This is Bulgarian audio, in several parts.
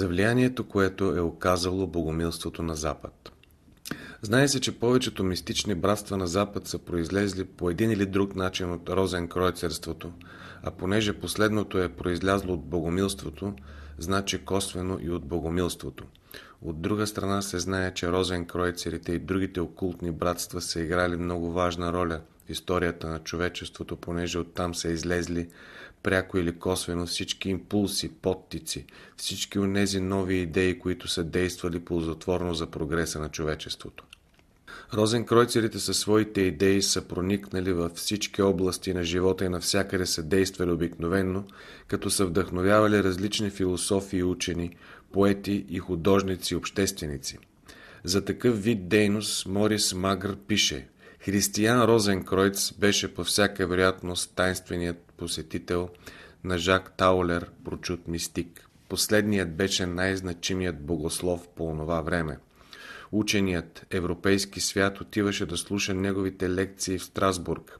за влиянието, което е оказало богомилството на Запад. Знае се, че повечето мистични братства на Запад са произлезли по един или друг начин от розен кройцерството, а понеже последното е произлязло от богомилството, значи косвено и от богомилството. От друга страна се знае, че розен кройцерите и другите окултни братства са играли много важна роля в историята на човечеството, понеже оттам са излезли пряко или косвено всички импулси, подтици, всички тези нови идеи, които са действали ползотворно за прогреса на човечеството. Розенкройцерите със своите идеи са проникнали във всички области на живота и навсякъде са действали обикновенно, като са вдъхновявали различни философи и учени, поети и художници и общественици. За такъв вид дейност Морис Магър пише Християн Розенкройц беше по всяка вероятност тайнственият посетител на Жак Таулер, прочут мистик. Последният беше най-значимият богослов по онова време. Ученият европейски свят отиваше да слуша неговите лекции в Страсбург.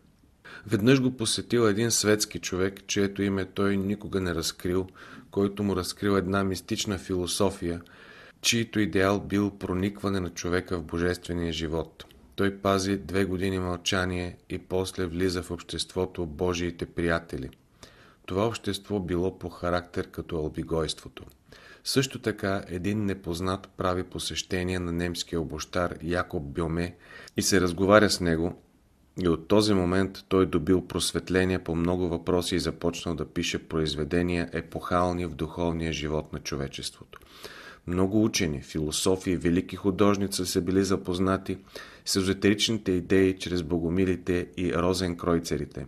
Веднъж го посетил един светски човек, чието име той никога не разкрил, който му разкрил една мистична философия, чието идеал бил проникване на човека в божествения живот. Той пази две години мълчание и после влиза в обществото Божиите приятели. Това общество било по характер като албигойството. Също така един непознат прави посещение на немския обощар Якоб Бюме и се разговаря с него и от този момент той добил просветление по много въпроси и започнал да пише произведения епохални в духовния живот на човечеството. Много учени, философи и велики художници са били запознати с езотеричните идеи чрез богомилите и розенкройцерите.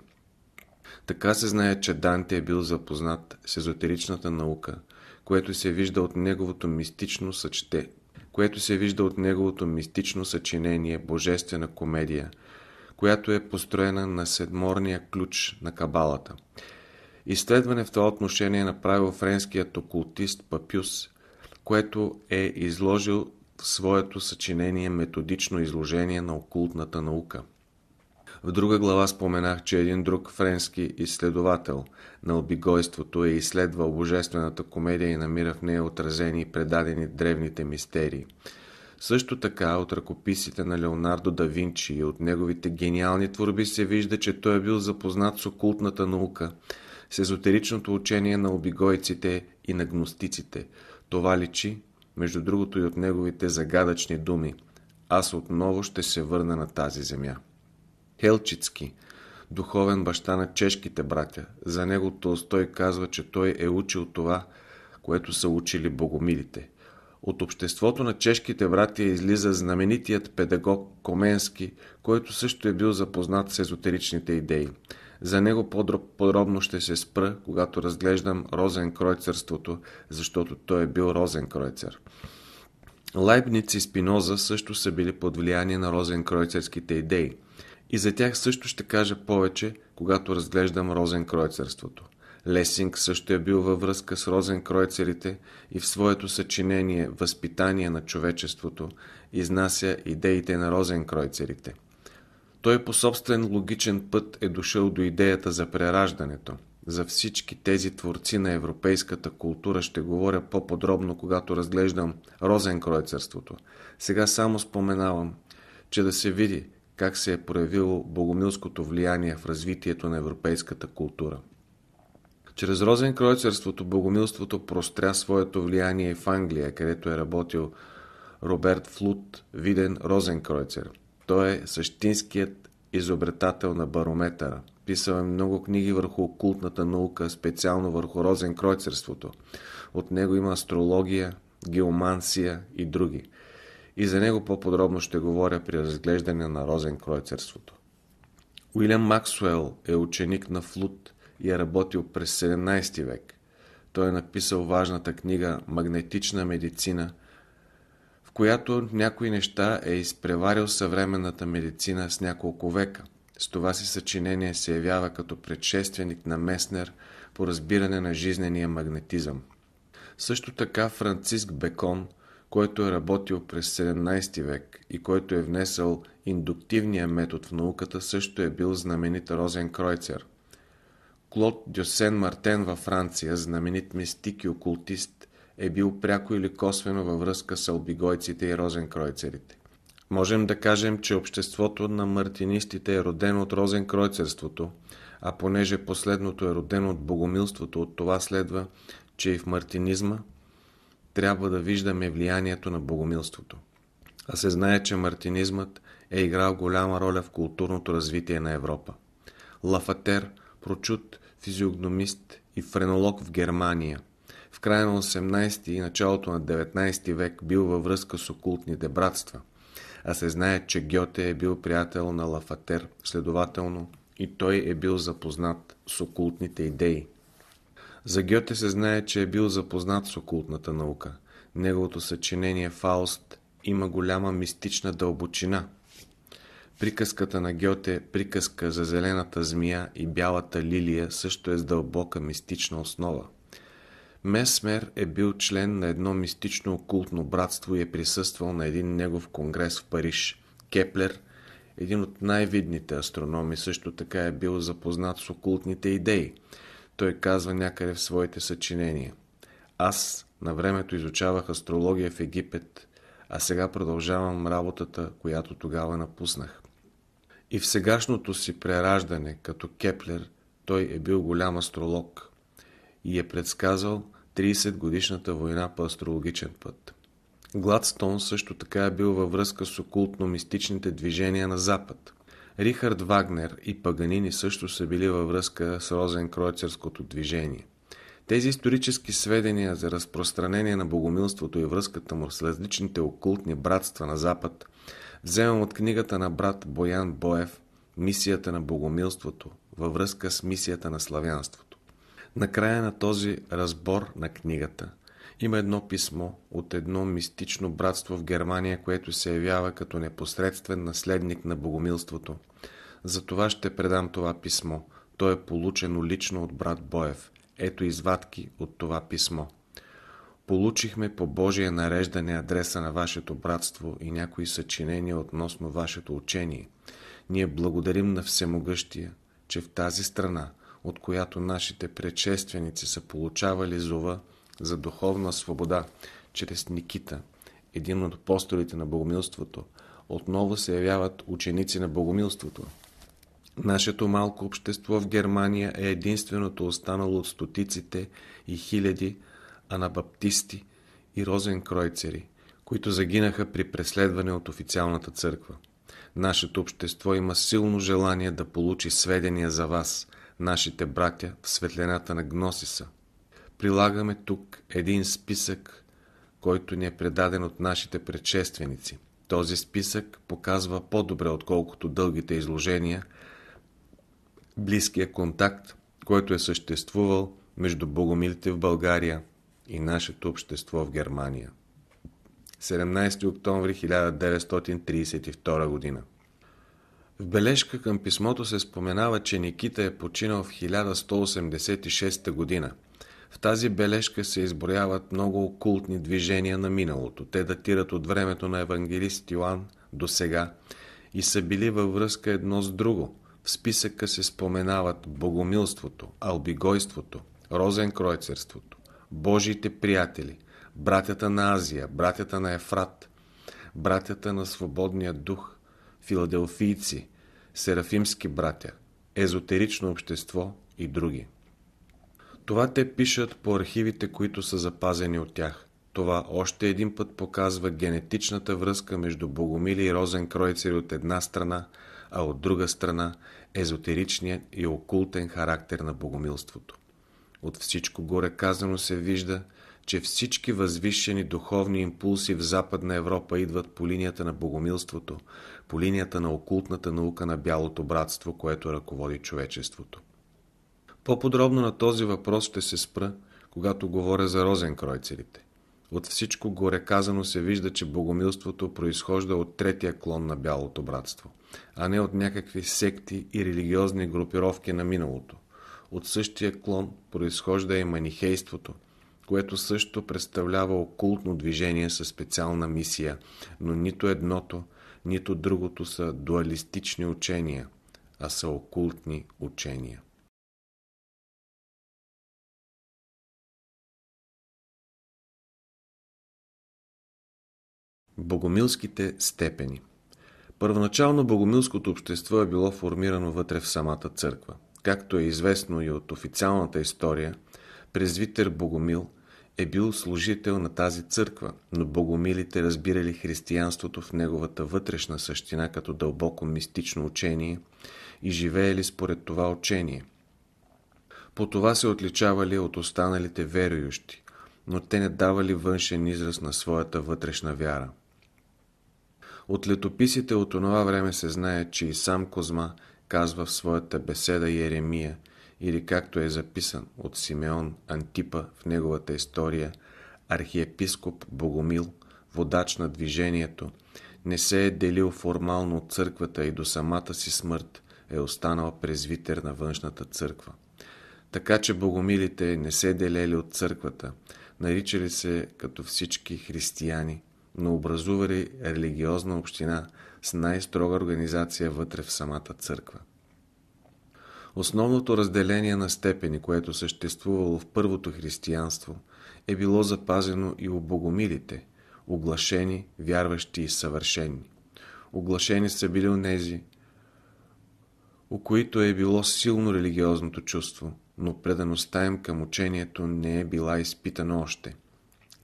Така се знае, че Данте е бил запознат с езотеричната наука, което се вижда от неговото мистично съчете, което се вижда от неговото мистично съчинение Божествена комедия, която е построена на седморния ключ на кабалата. Изследване в това отношение е направил френският окултист Папюс, което е изложил своето съчинение методично изложение на окултната наука. В друга глава споменах, че един друг френски изследовател на обигойството е изследвал божествената комедия и намира в нея отразени и предадени древните мистерии. Също така от ръкописите на Леонардо да Винчи и от неговите гениални творби се вижда, че той е бил запознат с окултната наука, с езотеричното учение на обигойците и на гностиците. Това личи между другото и от неговите загадъчни думи. Аз отново ще се върна на тази земя. Хелчицки, духовен баща на чешките братя, за него Толстой казва, че той е учил това, което са учили богомилите. От обществото на чешките братя излиза знаменитият педагог Коменски, който също е бил запознат с езотеричните идеи. За него подробно ще се спра, когато разглеждам Розенкройцерството, защото той е бил Розенкройцер. Лайбниц и Спиноза също са били под влияние на розенкройцерските идеи. И за тях също ще кажа повече, когато разглеждам розенкройцерството. Лесинг също е бил във връзка с розенкройцерите и в своето съчинение «Възпитание на човечеството» изнася идеите на розенкройцерите. Той по собствен логичен път е дошъл до идеята за прераждането. За всички тези творци на европейската култура ще говоря по-подробно, когато разглеждам Розенкройцерството. Сега само споменавам, че да се види как се е проявило богомилското влияние в развитието на европейската култура. Чрез Розенкройцерството богомилството простря своето влияние и в Англия, където е работил Роберт Флут, виден Розенкройцер – той е същинският изобретател на барометъра. Писал е много книги върху окултната наука, специално върху Розен Кройцерството. От него има астрология, геомансия и други. И за него по-подробно ще говоря при разглеждане на Розен Кройцерството. Уилям Максуел е ученик на Флут и е работил през 17 век. Той е написал важната книга «Магнетична медицина», която някои неща е изпреварил съвременната медицина с няколко века. С това си съчинение се явява като предшественик на Меснер по разбиране на жизнения магнетизъм. Също така Франциск Бекон, който е работил през 17 век и който е внесъл индуктивния метод в науката, също е бил знаменит Розен Кройцер. Клод Дюсен Мартен във Франция, знаменит мистик и окултист, е бил пряко или косвено във връзка с албигойците и розенкройцерите. Можем да кажем, че обществото на мартинистите е родено от розенкройцерството, а понеже последното е родено от богомилството, от това следва, че и в мартинизма трябва да виждаме влиянието на богомилството. А се знае, че мартинизмът е играл голяма роля в културното развитие на Европа. Лафатер, прочут физиогномист и френолог в Германия – в края на 18 и началото на 19 век бил във връзка с окултните братства, а се знае, че Гьоте е бил приятел на Лафатер, следователно и той е бил запознат с окултните идеи. За Гьоте се знае, че е бил запознат с окултната наука. Неговото съчинение Фауст има голяма мистична дълбочина. Приказката на Гьоте, приказка за зелената змия и бялата лилия също е с дълбока мистична основа. Месмер е бил член на едно мистично окултно братство и е присъствал на един негов конгрес в Париж. Кеплер, един от най-видните астрономи, също така е бил запознат с окултните идеи. Той казва някъде в своите съчинения. Аз на времето изучавах астрология в Египет, а сега продължавам работата, която тогава напуснах. И в сегашното си прераждане, като Кеплер, той е бил голям астролог – и е предсказал 30-годишната война по астрологичен път. Гладстон също така е бил във връзка с окултно-мистичните движения на Запад. Рихард Вагнер и Паганини също са били във връзка с розенкройцерското движение. Тези исторически сведения за разпространение на богомилството и връзката му с различните окултни братства на Запад вземам от книгата на брат Боян Боев «Мисията на богомилството» във връзка с мисията на славянството. Накрая на този разбор на книгата има едно писмо от едно мистично братство в Германия, което се явява като непосредствен наследник на богомилството. За това ще предам това писмо. То е получено лично от брат Боев. Ето извадки от това писмо. Получихме по Божие нареждане адреса на вашето братство и някои съчинения относно вашето учение. Ние благодарим на Всемогъщия, че в тази страна – от която нашите предшественици са получавали зова за духовна свобода чрез Никита, един от апостолите на богомилството, отново се явяват ученици на богомилството. Нашето малко общество в Германия е единственото останало от стотиците и хиляди анабаптисти и розенкройцери, които загинаха при преследване от официалната църква. Нашето общество има силно желание да получи сведения за вас – нашите братя в светлината на Гносиса. Прилагаме тук един списък, който ни е предаден от нашите предшественици. Този списък показва по-добре, отколкото дългите изложения, близкия контакт, който е съществувал между богомилите в България и нашето общество в Германия. 17 октомври 1932 година в бележка към писмото се споменава, че Никита е починал в 1186 година. В тази бележка се изброяват много окултни движения на миналото. Те датират от времето на евангелист Йоанн до сега и са били във връзка едно с друго. В списъка се споменават богомилството, албигойството, розенкройцерството, Божиите приятели, братята на Азия, братята на Ефрат, братята на свободния дух, филаделфийци, Серафимски братя, Езотерично общество и други. Това те пишат по архивите, които са запазени от тях. Това още един път показва генетичната връзка между Богомили и Розен кройцери от една страна, а от друга страна езотеричният и окултен характер на богомилството. От всичко горе казано се вижда, че всички възвишени духовни импулси в Западна Европа идват по линията на богомилството, по линията на окултната наука на Бялото братство, което ръководи човечеството. По-подробно на този въпрос ще се спра, когато говоря за розенкройцерите. От всичко горе казано се вижда, че богомилството произхожда от третия клон на Бялото братство, а не от някакви секти и религиозни групировки на миналото. От същия клон произхожда и манихейството, което също представлява окултно движение със специална мисия, но нито едното, нито другото са дуалистични учения, а са окултни учения. Богомилските степени Първоначално богомилското общество е било формирано вътре в самата църква. Както е известно и от официалната история, презвитер Богомил – е бил служител на тази църква, но богомилите разбирали християнството в неговата вътрешна същина като дълбоко мистично учение и живеели според това учение. По това се отличавали от останалите верующи, но те не давали външен израз на своята вътрешна вяра. От летописите от онова време се знае, че и сам Козма казва в своята беседа Еремия – или както е записан от Симеон Антипа в неговата история, архиепископ Богомил, водач на движението, не се е делил формално от църквата и до самата си смърт е останал презвитер на външната църква. Така че богомилите не се делели от църквата, наричали се като всички християни, но образували религиозна община с най-строга организация вътре в самата църква. Основното разделение на степени, което е съществувало в първото християнство, е било запазено и у богомилите – оглашени, вярващи и съвършени. Оглашени са били онези, у които е било силно религиозното чувство, но предаността им към учението не е била изпитана още.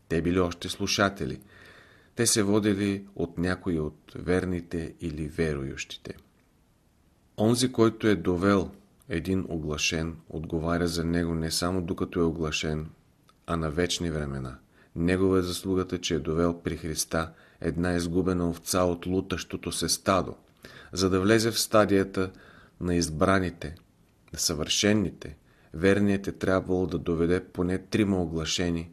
Те били още слушатели. Те се водили от някои от верните или верующите. Онзи, който е довел един оглашен отговаря за него не само докато е оглашен, а на вечни времена. Негова е заслугата, че е довел при Христа една изгубена овца от лутащото се стадо, за да влезе в стадията на избраните, на съвършенните. Верният е трябвало да доведе поне трима оглашени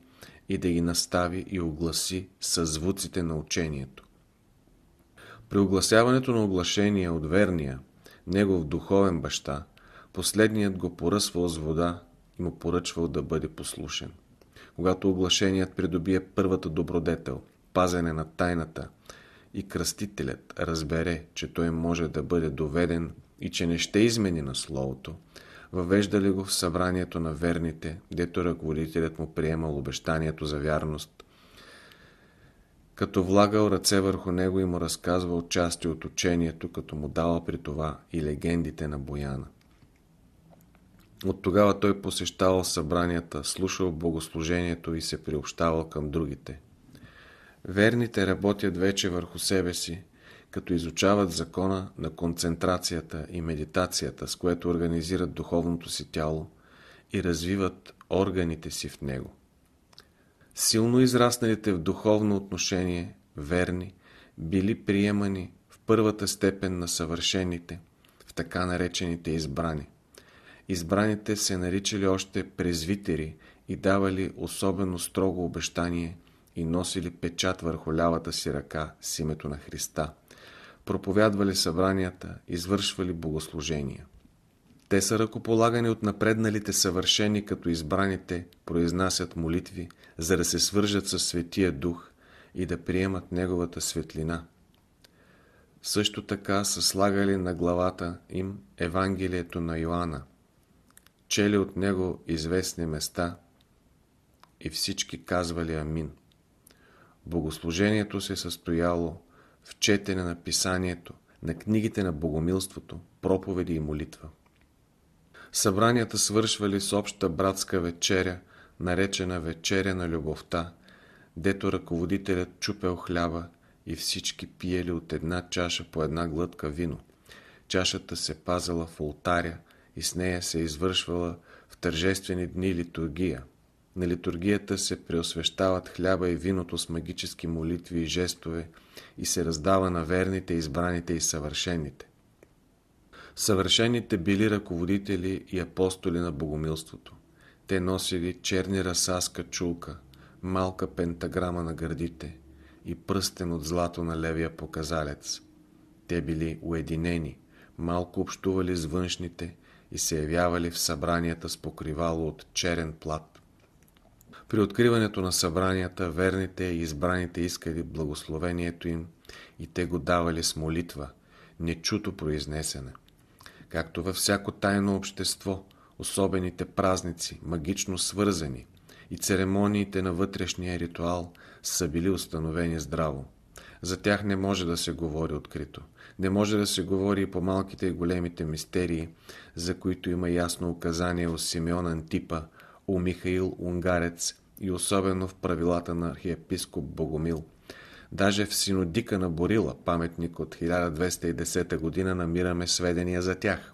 и да ги настави и огласи със звуците на учението. При огласяването на оглашение от верния, негов духовен баща, Последният го поръсвал с вода и му поръчвал да бъде послушен. Когато оглашеният придобие първата добродетел, пазене на тайната, и кръстителят разбере, че той може да бъде доведен и че не ще измени на словото, въвеждали го в събранието на верните, дето ръководителят му приемал обещанието за вярност, като влагал ръце върху него и му разказвал части от учението, като му дава при това и легендите на Бояна. От тогава той посещавал събранията, слушал богослужението и се приобщавал към другите. Верните работят вече върху себе си, като изучават закона на концентрацията и медитацията, с което организират духовното си тяло и развиват органите си в него. Силно израсналите в духовно отношение, верни, били приемани в първата степен на съвършените, в така наречените избрани избраните се наричали още презвитери и давали особено строго обещание и носили печат върху лявата си ръка с името на Христа. Проповядвали събранията, извършвали богослужения. Те са ръкополагани от напредналите съвършени, като избраните произнасят молитви, за да се свържат с Светия Дух и да приемат Неговата светлина. Също така са слагали на главата им Евангелието на Йоанна – чели от него известни места и всички казвали Амин. Богослужението се е състояло в четене на писанието, на книгите на богомилството, проповеди и молитва. Събранията свършвали с обща братска вечеря, наречена Вечеря на любовта, дето ръководителят чупел хляба и всички пиели от една чаша по една глътка вино. Чашата се пазала в ултаря, и с нея се е извършвала в тържествени дни литургия. На литургията се преосвещават хляба и виното с магически молитви и жестове и се раздава на верните, избраните и съвършените. Съвършените били ръководители и апостоли на богомилството. Те носили черни расаска чулка, малка пентаграма на гърдите и пръстен от злато на левия показалец. Те били уединени, малко общували с външните и се явявали в събранията с покривало от черен плат. При откриването на събранията верните и избраните искали благословението им и те го давали с молитва, нечуто произнесене. Както във всяко тайно общество, особените празници, магично свързани, и церемониите на вътрешния ритуал са били установени здраво. За тях не може да се говори открито. Не може да се говори и по малките и големите мистерии, за които има ясно указание у Симеон Антипа, у Михаил Унгарец и особено в правилата на архиепископ Богомил. Даже в синодика на Борила, паметник от 1210 година, намираме сведения за тях.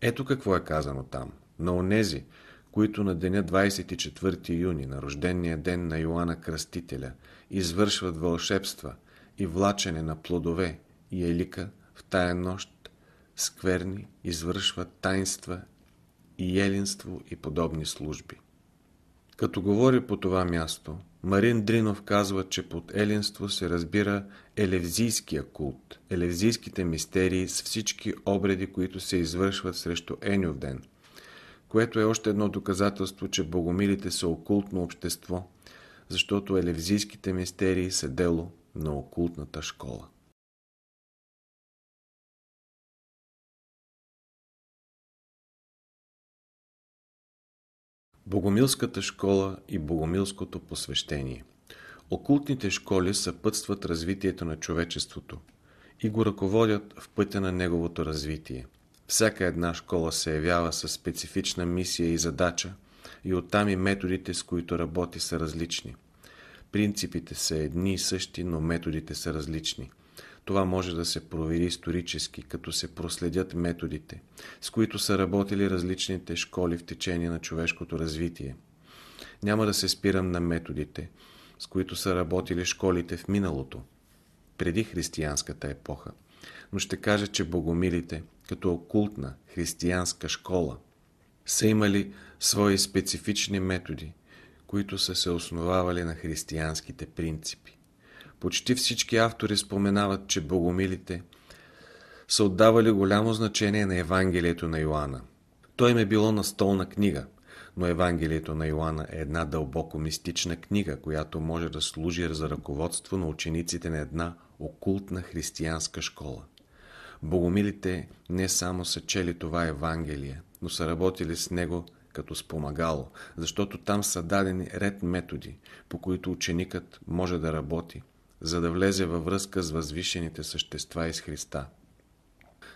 Ето какво е казано там. На онези, които на деня 24 юни, на рождения ден на Йоанна Кръстителя, извършват вълшебства и влачене на плодове и Елика в тая нощ скверни извършват тайнства и еленство и подобни служби. Като говори по това място, Марин Дринов казва, че под еленство се разбира елевзийския култ, елевзийските мистерии с всички обреди, които се извършват срещу Енюв ден, което е още едно доказателство, че богомилите са окултно общество, защото елевзийските мистерии са дело на окултната школа. Богомилската школа и богомилското посвещение. Окултните школи съпътстват развитието на човечеството и го ръководят в пътя на неговото развитие. Всяка една школа се явява със специфична мисия и задача и оттам и методите, с които работи, са различни. Принципите са едни и същи, но методите са различни – това може да се провери исторически, като се проследят методите, с които са работили различните школи в течение на човешкото развитие. Няма да се спирам на методите, с които са работили школите в миналото, преди християнската епоха, но ще кажа, че богомилите, като окултна християнска школа, са имали свои специфични методи, които са се основавали на християнските принципи. Почти всички автори споменават, че богомилите са отдавали голямо значение на Евангелието на Йоанна. Той им е било настолна книга, но Евангелието на Йоанна е една дълбоко мистична книга, която може да служи за ръководство на учениците на една окултна християнска школа. Богомилите не само са чели това Евангелие, но са работили с него като спомагало, защото там са дадени ред методи, по които ученикът може да работи – за да влезе във връзка с възвишените същества из Христа.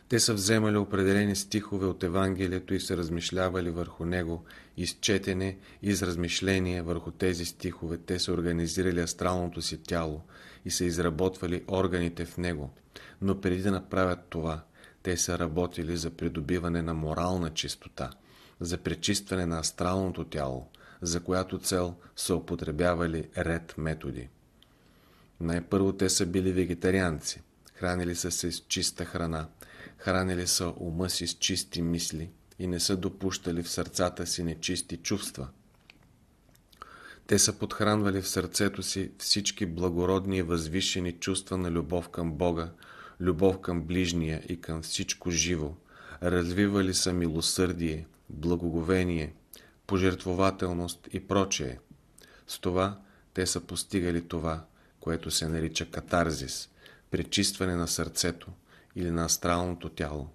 Те са вземали определени стихове от Евангелието и са размишлявали върху него, изчетене и изразмишление върху тези стихове. Те са организирали астралното си тяло и са изработвали органите в него. Но преди да направят това, те са работили за придобиване на морална чистота, за пречистване на астралното тяло, за която цел са употребявали ред методи. Най-първо те са били вегетарианци. Хранили са се с чиста храна. Хранили са ума си с чисти мисли и не са допущали в сърцата си нечисти чувства. Те са подхранвали в сърцето си всички благородни и възвишени чувства на любов към Бога, любов към ближния и към всичко живо. Развивали са милосърдие, благоговение, пожертвователност и прочее. С това те са постигали това, което се нарича катарзис, пречистване на сърцето или на астралното тяло,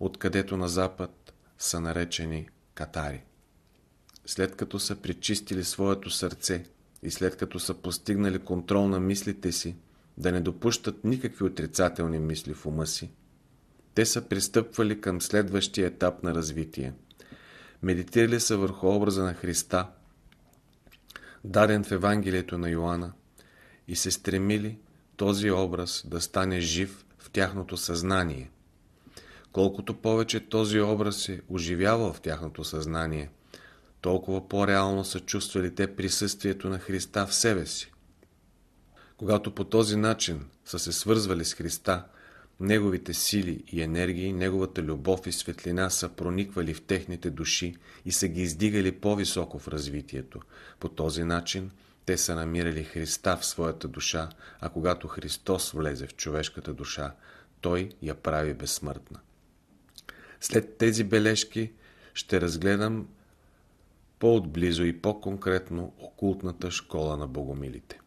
откъдето на запад са наречени катари. След като са пречистили своето сърце и след като са постигнали контрол на мислите си, да не допущат никакви отрицателни мисли в ума си, те са пристъпвали към следващия етап на развитие. Медитирали са върху образа на Христа, даден в Евангелието на Йоанна, и се стремили този образ да стане жив в тяхното съзнание. Колкото повече този образ се оживява в тяхното съзнание, толкова по-реално са чувствали те присъствието на Христа в себе си. Когато по този начин са се свързвали с Христа, Неговите сили и енергии, Неговата любов и светлина са прониквали в техните души и са ги издигали по-високо в развитието. По този начин – те са намирали Христа в своята душа, а когато Христос влезе в човешката душа, Той я прави безсмъртна. След тези бележки ще разгледам по-отблизо и по-конкретно окултната школа на богомилите.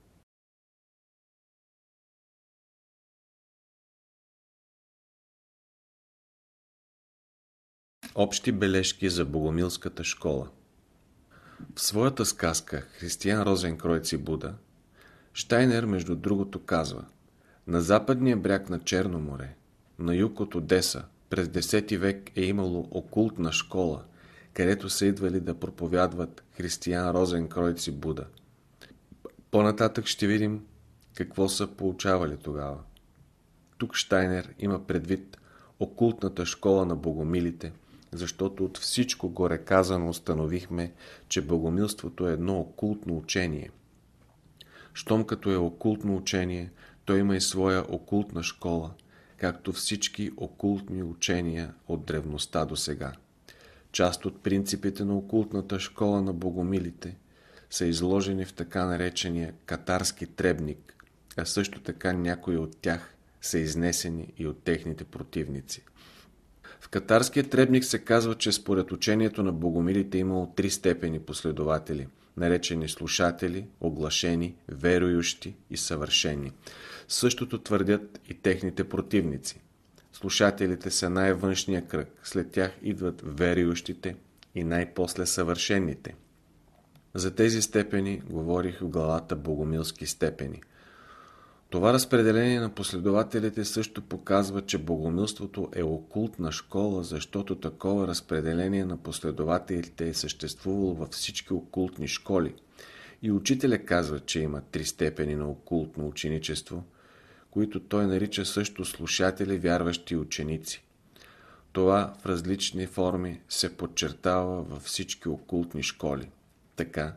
Общи бележки за богомилската школа – в своята сказка «Християн Розенкройц и Буда» Штайнер, между другото, казва На западния бряг на Черно море, на юг от Одеса, през 10 век е имало окултна школа, където са идвали да проповядват Християн Розенкройц и Буда. По-нататък ще видим какво са получавали тогава. Тук Штайнер има предвид окултната школа на богомилите – защото от всичко горе казано установихме, че богомилството е едно окултно учение. Щом като е окултно учение, то има и своя окултна школа, както всички окултни учения от древността до сега. Част от принципите на окултната школа на богомилите са изложени в така наречения катарски требник, а също така някои от тях са изнесени и от техните противници. В катарския требник се казва, че според учението на богомилите е имало три степени последователи, наречени слушатели, оглашени, верующи и съвършени. Същото твърдят и техните противници. Слушателите са най-външния кръг, след тях идват верующите и най-после съвършените. За тези степени говорих в главата Богомилски степени – това разпределение на последователите също показва, че богомилството е окултна школа, защото такова разпределение на последователите е съществувало във всички окултни школи. И учителя казва, че има три степени на окултно ученичество, които той нарича също слушатели, вярващи ученици. Това в различни форми се подчертава във всички окултни школи. Така,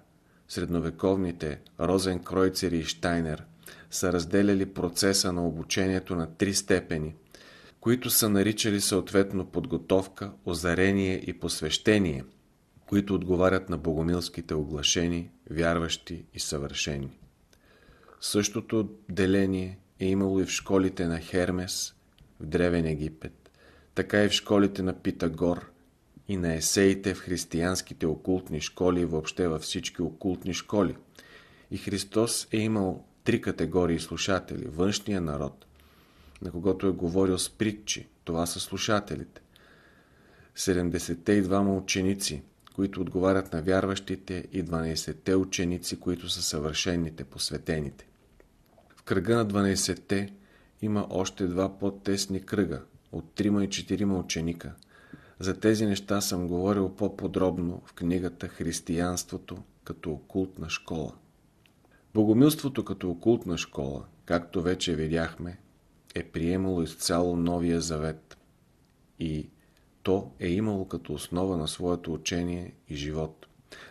средновековните Розен Кройцер и Штайнер – са разделяли процеса на обучението на три степени, които са наричали съответно подготовка, озарение и посвещение, които отговарят на богомилските оглашени, вярващи и съвършени. Същото деление е имало и в школите на Хермес в Древен Египет, така и в школите на Питагор и на есеите в християнските окултни школи и въобще във всички окултни школи. И Христос е имал три категории слушатели. Външния народ, на когото е говорил с притчи, това са слушателите. 72 и двама ученици, които отговарят на вярващите и 12-те ученици, които са съвършените, посветените. В кръга на 12-те има още два по-тесни кръга, от 3 и 4 ученика. За тези неща съм говорил по-подробно в книгата «Християнството като окултна школа». Богомилството като окултна школа, както вече видяхме, е приемало изцяло новия завет и то е имало като основа на своето учение и живот,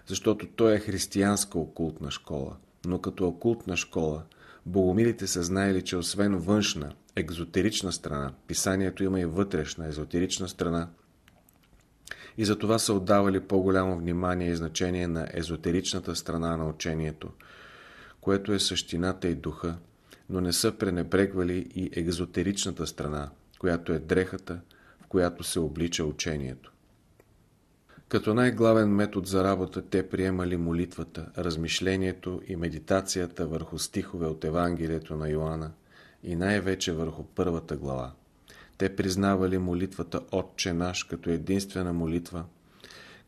защото то е християнска окултна школа, но като окултна школа богомилите са знаели, че освен външна, екзотерична страна, писанието има и вътрешна, езотерична страна, и за това са отдавали по-голямо внимание и значение на езотеричната страна на учението – което е същината и духа, но не са пренебрегвали и екзотеричната страна, която е дрехата, в която се облича учението. Като най-главен метод за работа те приемали молитвата, размишлението и медитацията върху стихове от Евангелието на Йоанна и най-вече върху първата глава. Те признавали молитвата Отче наш като единствена молитва,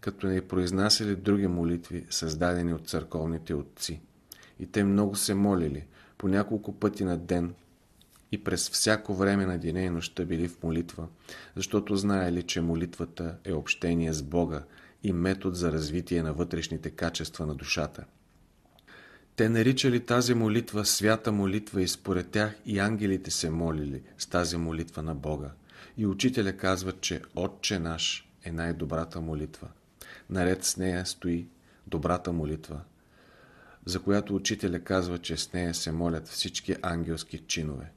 като не произнасяли други молитви, създадени от църковните отци и те много се молили, по няколко пъти на ден и през всяко време на деня и нощта били в молитва, защото знаели, че молитвата е общение с Бога и метод за развитие на вътрешните качества на душата. Те наричали тази молитва свята молитва и според тях и ангелите се молили с тази молитва на Бога. И учителя казва, че Отче наш е най-добрата молитва. Наред с нея стои добрата молитва – за която учителя казва, че с нея се молят всички ангелски чинове.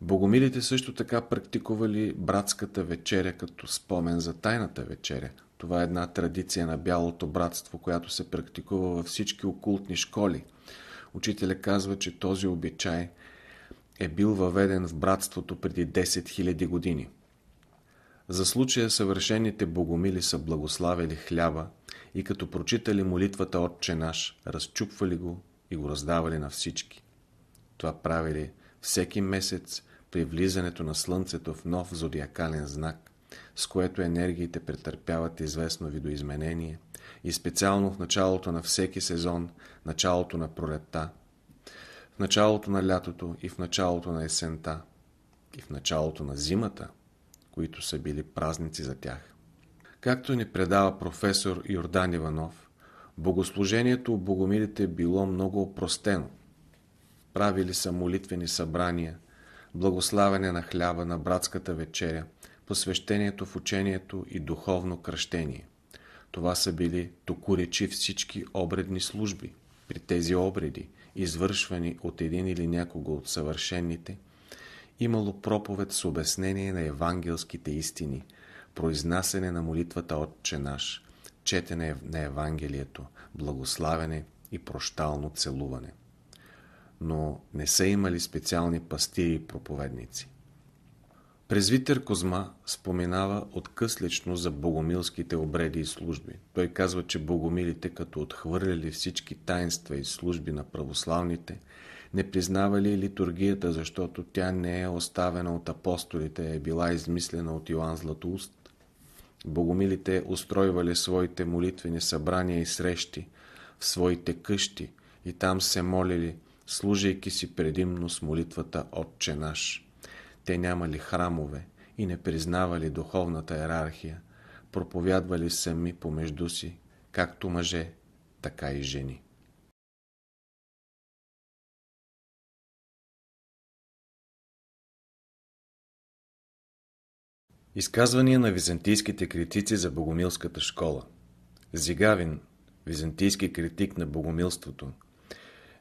Богомилите също така практикували братската вечеря като спомен за тайната вечеря. Това е една традиция на бялото братство, която се практикува във всички окултни школи. Учителя казва, че този обичай е бил въведен в братството преди 10 000 години. За случая съвършените богомили са благославили хляба, и като прочитали молитвата Отче наш, разчупвали го и го раздавали на всички. Това правили всеки месец при влизането на Слънцето в нов зодиакален знак, с което енергиите претърпяват известно видоизменение и специално в началото на всеки сезон, началото на пролетта, в началото на лятото и в началото на есента и в началото на зимата, които са били празници за тях. Както ни предава професор Йордан Иванов, богослужението у богомилите било много опростено. Правили са молитвени събрания, благославяне на хляба на братската вечеря, посвещението в учението и духовно кръщение. Това са били токуречи всички обредни служби. При тези обреди, извършвани от един или някого от съвършените, имало проповед с обяснение на евангелските истини – произнасене на молитвата Отче наш, четене на Евангелието, благославяне и прощално целуване. Но не са имали специални пастири и проповедници. Презвитер Козма споменава откъслично за богомилските обреди и служби. Той казва, че богомилите, като отхвърляли всички таинства и служби на православните, не признавали литургията, защото тя не е оставена от апостолите, е била измислена от Йоанн Златоуст Богомилите устройвали своите молитвени събрания и срещи в своите къщи и там се молили, служайки си предимно с молитвата Отче наш. Те нямали храмове и не признавали духовната иерархия, проповядвали сами помежду си, както мъже, така и жени. Изказвания на византийските критици за богомилската школа. Зигавин, византийски критик на богомилството,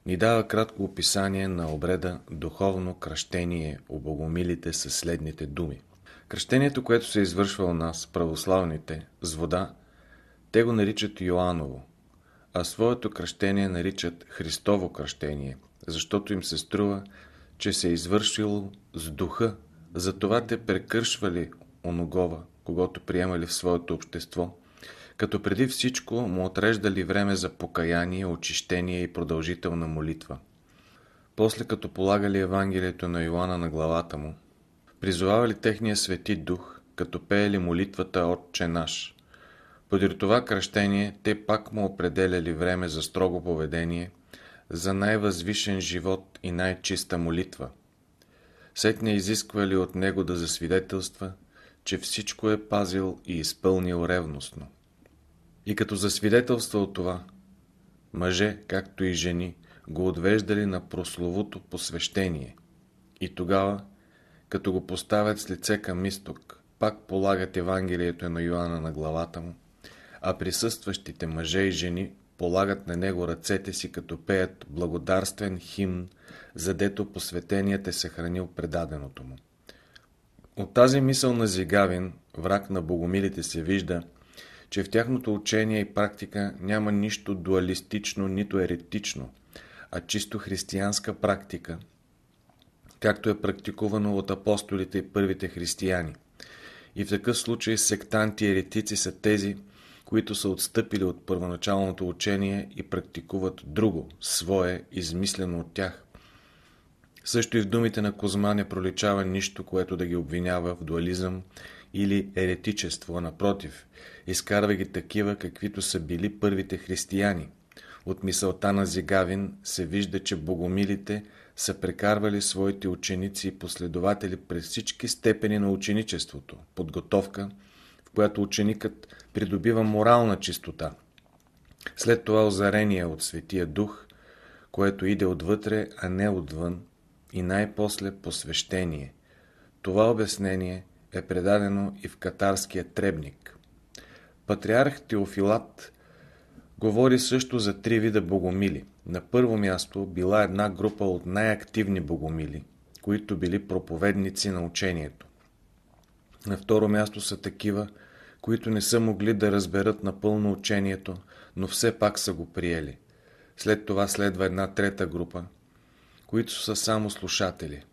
ни дава кратко описание на обреда духовно кръщение у богомилите със следните думи. Кръщението, което се извършва у нас, православните, с вода, те го наричат Йоаново, а своето кръщение наричат Христово кръщение, защото им се струва, че се е извършило с духа, затова те прекършвали оногова, когато приемали в своето общество, като преди всичко му отреждали време за покаяние, очищение и продължителна молитва. После като полагали Евангелието на Йоанна на главата му, призовавали техния свети дух, като пеели молитвата Отче наш. Подир това кръщение, те пак му определяли време за строго поведение, за най-възвишен живот и най-чиста молитва. Сетне изисквали от него да засвидетелства, че всичко е пазил и изпълнил ревностно. И като засвидетелства от това, мъже, както и жени, го отвеждали на прословото посвещение. И тогава, като го поставят с лице към изток, пак полагат Евангелието на Йоанна на главата му, а присъстващите мъже и жени полагат на него ръцете си, като пеят благодарствен химн, задето посветеният е съхранил предаденото му. От тази мисъл на Зигавин, враг на богомилите, се вижда, че в тяхното учение и практика няма нищо дуалистично, нито еретично, а чисто християнска практика, както е практикувано от апостолите и първите християни. И в такъв случай сектанти и еретици са тези, които са отстъпили от първоначалното учение и практикуват друго, свое, измислено от тях също и в думите на Козма не проличава нищо, което да ги обвинява в дуализъм или еретичество, а напротив, изкарва ги такива, каквито са били първите християни. От мисълта на Зигавин се вижда, че богомилите са прекарвали своите ученици и последователи през всички степени на ученичеството, подготовка, в която ученикът придобива морална чистота. След това озарение от Светия Дух, което иде отвътре, а не отвън, и най-после посвещение. Това обяснение е предадено и в катарския требник. Патриарх Теофилат говори също за три вида богомили. На първо място била една група от най-активни богомили, които били проповедници на учението. На второ място са такива, които не са могли да разберат напълно учението, но все пак са го приели. След това следва една трета група – които са само слушатели.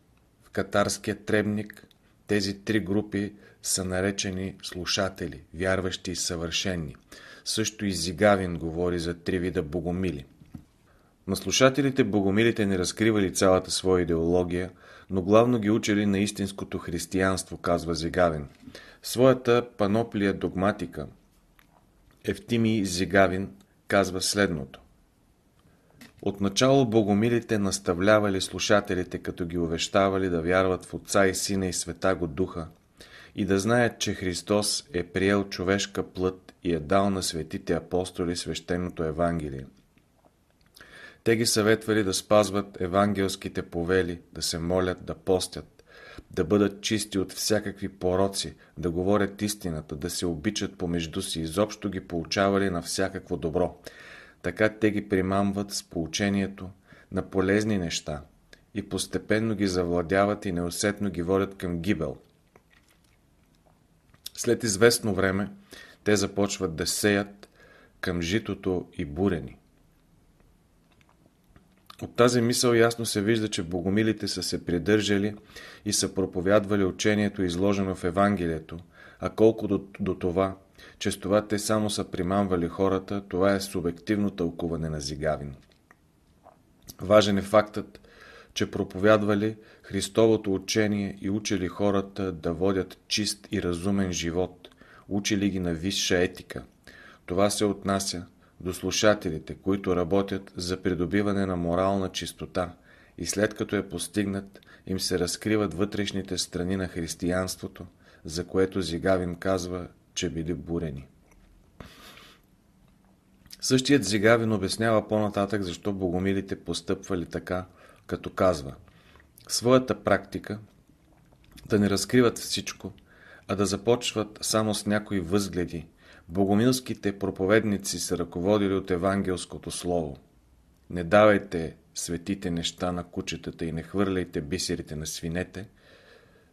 В катарския требник тези три групи са наречени слушатели, вярващи и съвършени. Също и Зигавин говори за три вида богомили. На слушателите богомилите не разкривали цялата своя идеология, но главно ги учили на истинското християнство, казва Зигавин. Своята паноплия догматика Евтимий Зигавин казва следното. Отначало богомилите наставлявали слушателите, като ги увещавали да вярват в Отца и Сина и Света го Духа и да знаят, че Христос е приел човешка плът и е дал на светите апостоли свещеното Евангелие. Те ги съветвали да спазват евангелските повели, да се молят, да постят, да бъдат чисти от всякакви пороци, да говорят истината, да се обичат помежду си, изобщо ги получавали на всякакво добро – така те ги примамват с получението на полезни неща и постепенно ги завладяват и неусетно ги водят към гибел. След известно време те започват да сеят към житото и бурени. От тази мисъл ясно се вижда, че богомилите са се придържали и са проповядвали учението, изложено в Евангелието, а колко до, до това, че с това те само са примамвали хората, това е субективно тълкуване на Зигавин. Важен е фактът, че проповядвали Христовото учение и учили хората да водят чист и разумен живот, учили ги на висша етика. Това се отнася до слушателите, които работят за придобиване на морална чистота и след като е постигнат, им се разкриват вътрешните страни на християнството, за което Зигавин казва, че били бурени. Същият Зигавин обяснява по-нататък защо богомилите постъпвали така, като казва Своята практика да не разкриват всичко, а да започват само с някои възгледи. Богомилските проповедници се ръководили от евангелското слово. Не давайте светите неща на кучетата и не хвърляйте бисерите на свинете.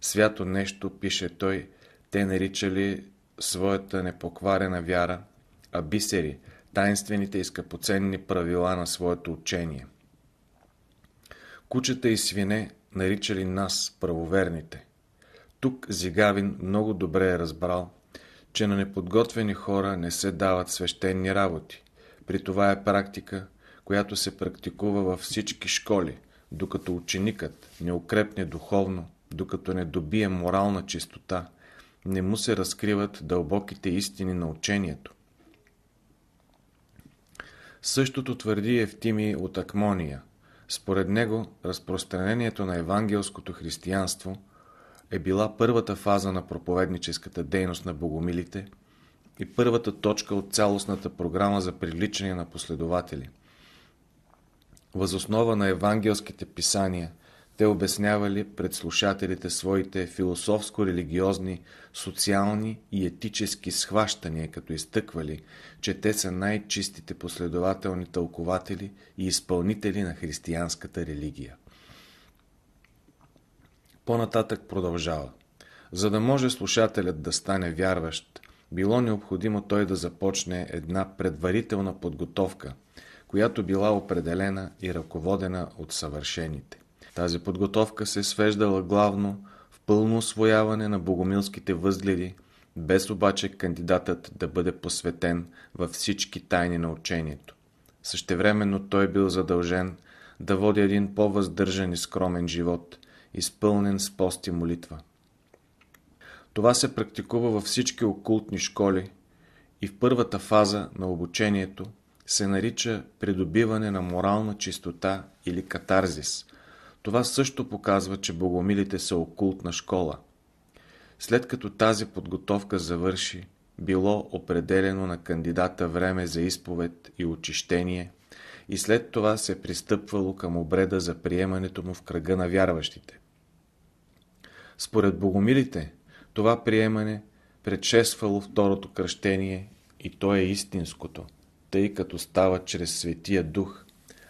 Свято нещо, пише той, те наричали своята непокварена вяра, а бисери, тайнствените и скъпоценни правила на своето учение. Кучета и свине наричали нас правоверните. Тук Зигавин много добре е разбрал, че на неподготвени хора не се дават свещени работи. При това е практика, която се практикува във всички школи, докато ученикът не укрепне духовно, докато не добие морална чистота – не му се разкриват дълбоките истини на учението. Същото твърди Евтими от Акмония. Според него, разпространението на евангелското християнство е била първата фаза на проповедническата дейност на богомилите и първата точка от цялостната програма за привличане на последователи. Възоснова на евангелските писания – те обяснявали пред слушателите своите философско-религиозни, социални и етически схващания, като изтъквали, че те са най-чистите последователни тълкователи и изпълнители на християнската религия. По-нататък продължава. За да може слушателят да стане вярващ, било необходимо той да започне една предварителна подготовка, която била определена и ръководена от съвършените. Тази подготовка се е свеждала главно в пълно освояване на богомилските възгледи, без обаче кандидатът да бъде посветен във всички тайни на учението. Същевременно той е бил задължен да води един по-въздържан и скромен живот, изпълнен с пост и молитва. Това се практикува във всички окултни школи и в първата фаза на обучението се нарича придобиване на морална чистота или катарзис – това също показва, че богомилите са окултна школа. След като тази подготовка завърши, било определено на кандидата време за изповед и очищение и след това се пристъпвало към обреда за приемането му в кръга на вярващите. Според богомилите, това приемане предшествало второто кръщение и то е истинското, тъй като става чрез Светия Дух,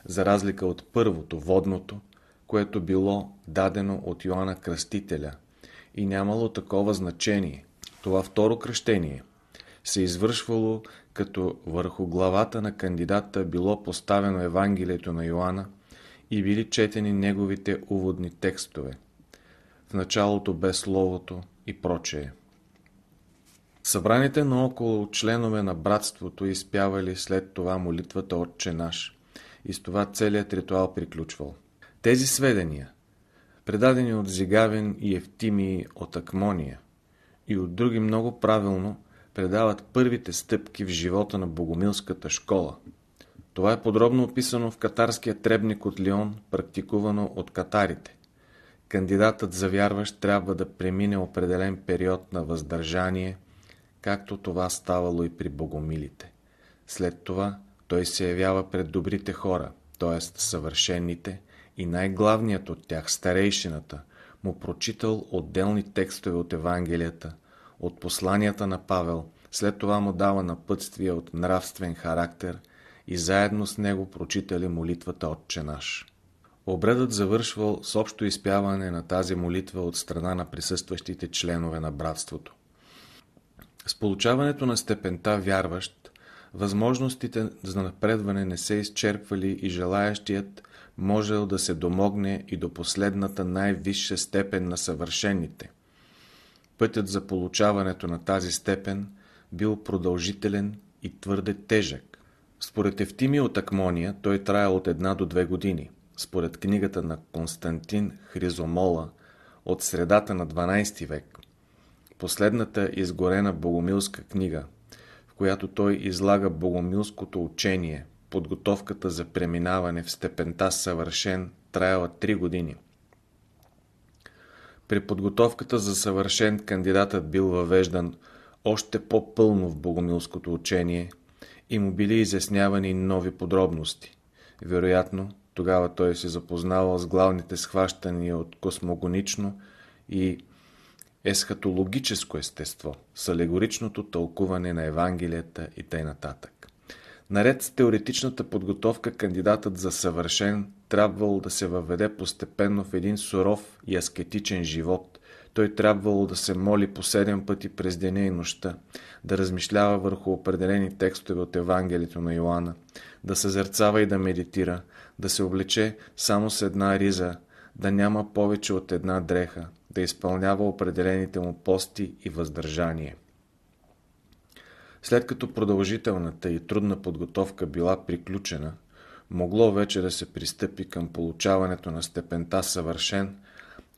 за разлика от първото, водното – което било дадено от Йоанна Кръстителя и нямало такова значение. Това второ кръщение се извършвало като върху главата на кандидата било поставено Евангелието на Йоанна и били четени неговите уводни текстове. В началото без Словото и прочее. Събраните на около членове на братството изпявали след това молитвата Отче наш и с това целият ритуал приключвал. Тези сведения, предадени от Зигавен и Евтимии от Акмония и от други много правилно, предават първите стъпки в живота на богомилската школа. Това е подробно описано в катарския требник от Лион, практикувано от катарите. Кандидатът за вярващ трябва да премине определен период на въздържание, както това ставало и при богомилите. След това той се явява пред добрите хора, т.е. съвършенните, и най-главният от тях, старейшината, му прочитал отделни текстове от Евангелията, от посланията на Павел, след това му дава напътствия от нравствен характер и заедно с него прочитали молитвата Отче наш. Обредът завършвал с общо изпяване на тази молитва от страна на присъстващите членове на братството. С получаването на степента вярващ, възможностите за напредване не се изчерпвали и желаящият можел да се домогне и до последната най-висша степен на съвършените. Пътят за получаването на тази степен бил продължителен и твърде тежък. Според Евтими от Акмония той трае от една до две години. Според книгата на Константин Хризомола от средата на 12 век, последната изгорена богомилска книга – която той излага богомилското учение, подготовката за преминаване в степента съвършен траяла 3 години. При подготовката за съвършен кандидатът бил въвеждан още по-пълно в богомилското учение и му били изяснявани нови подробности. Вероятно, тогава той се запознавал с главните схващания от космогонично и есхатологическо естество, с алегоричното тълкуване на Евангелията и т.н. Наред с теоретичната подготовка, кандидатът за съвършен трябвало да се въведе постепенно в един суров и аскетичен живот. Той трябвало да се моли по седем пъти през деня и нощта, да размишлява върху определени текстове от Евангелието на Йоанна, да съзерцава и да медитира, да се облече само с една риза, да няма повече от една дреха, да изпълнява определените му пости и въздържание. След като продължителната и трудна подготовка била приключена, могло вече да се пристъпи към получаването на степента съвършен,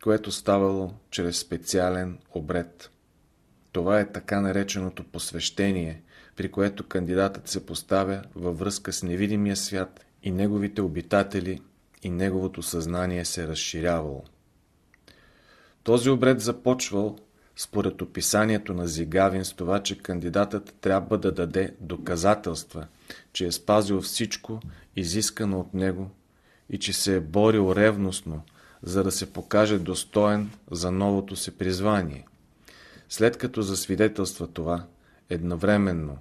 което ставало чрез специален обред. Това е така нареченото посвещение, при което кандидатът се поставя във връзка с невидимия свят и неговите обитатели и неговото съзнание се разширявало. Този обред започвал, според описанието на Зигавин, с това, че кандидатът трябва да даде доказателства, че е спазил всичко, изискано от него и че се е борил ревностно, за да се покаже достоен за новото си призвание. След като засвидетелства това, едновременно,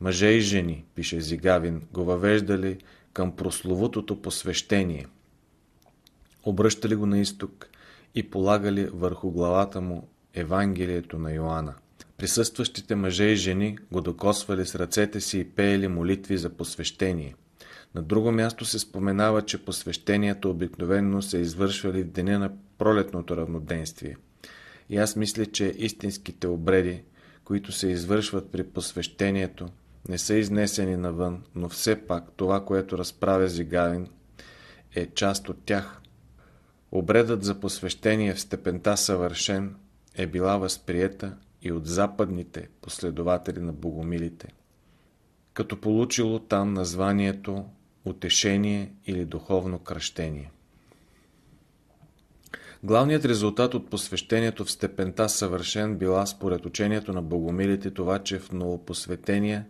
мъже и жени, пише Зигавин, го въвеждали към прословутото посвещение. Обръщали го на изток и полагали върху главата му Евангелието на Йоанна. Присъстващите мъже и жени го докосвали с ръцете си и пеели молитви за посвещение. На друго място се споменава, че посвещенията обикновенно се извършвали в деня на пролетното равноденствие. И аз мисля, че истинските обреди, които се извършват при посвещението, не са изнесени навън, но все пак това, което разправя Зигавин, е част от тях – Обредът за посвещение в степента съвършен е била възприета и от западните последователи на богомилите, като получило там названието утешение или духовно кръщение. Главният резултат от посвещението в степента съвършен била според учението на богомилите това, че в новопосветения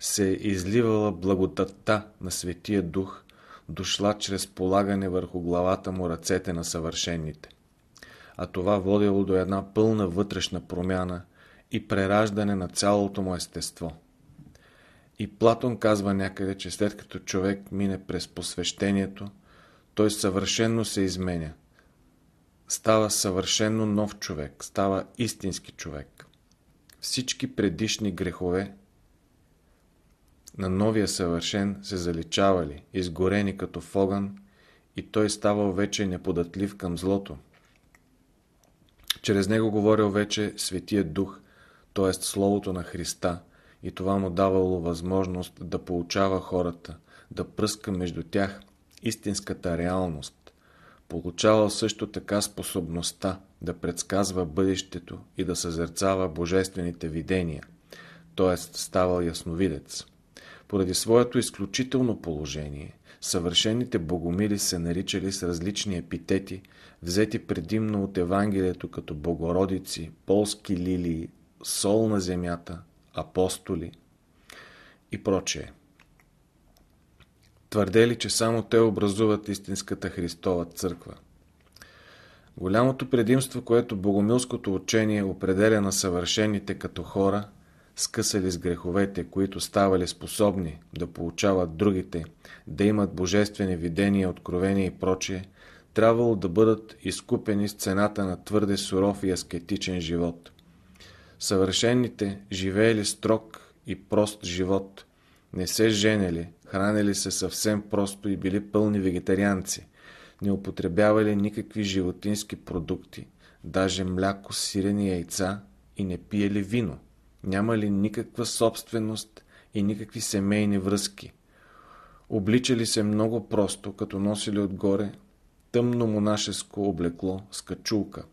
се изливала благодатта на Светия Дух дошла чрез полагане върху главата му ръцете на съвършените. А това водило до една пълна вътрешна промяна и прераждане на цялото му естество. И Платон казва някъде, че след като човек мине през посвещението, той съвършенно се изменя. Става съвършенно нов човек, става истински човек. Всички предишни грехове – на новия съвършен се заличавали, изгорени като в огън и той ставал вече неподатлив към злото. Чрез него говорил вече Светия Дух, т.е. Словото на Христа и това му давало възможност да получава хората, да пръска между тях истинската реалност. Получавал също така способността да предсказва бъдещето и да съзерцава божествените видения, т.е. ставал ясновидец. Поради своето изключително положение, съвършените богомили се наричали с различни епитети, взети предимно от Евангелието като богородици, полски лилии, сол на земята, апостоли и прочее. Твърдели, че само те образуват истинската Христова църква. Голямото предимство, което богомилското учение определя на съвършените като хора – скъсали с греховете, които ставали способни да получават другите, да имат божествени видения, откровения и прочие, трябвало да бъдат изкупени с цената на твърде суров и аскетичен живот. Съвършените живеели строг и прост живот, не се женели, хранели се съвсем просто и били пълни вегетарианци, не употребявали никакви животински продукти, даже мляко, сирени яйца и не пиели вино – нямали никаква собственост и никакви семейни връзки. Обличали се много просто, като носили отгоре тъмно монашеско облекло с качулка.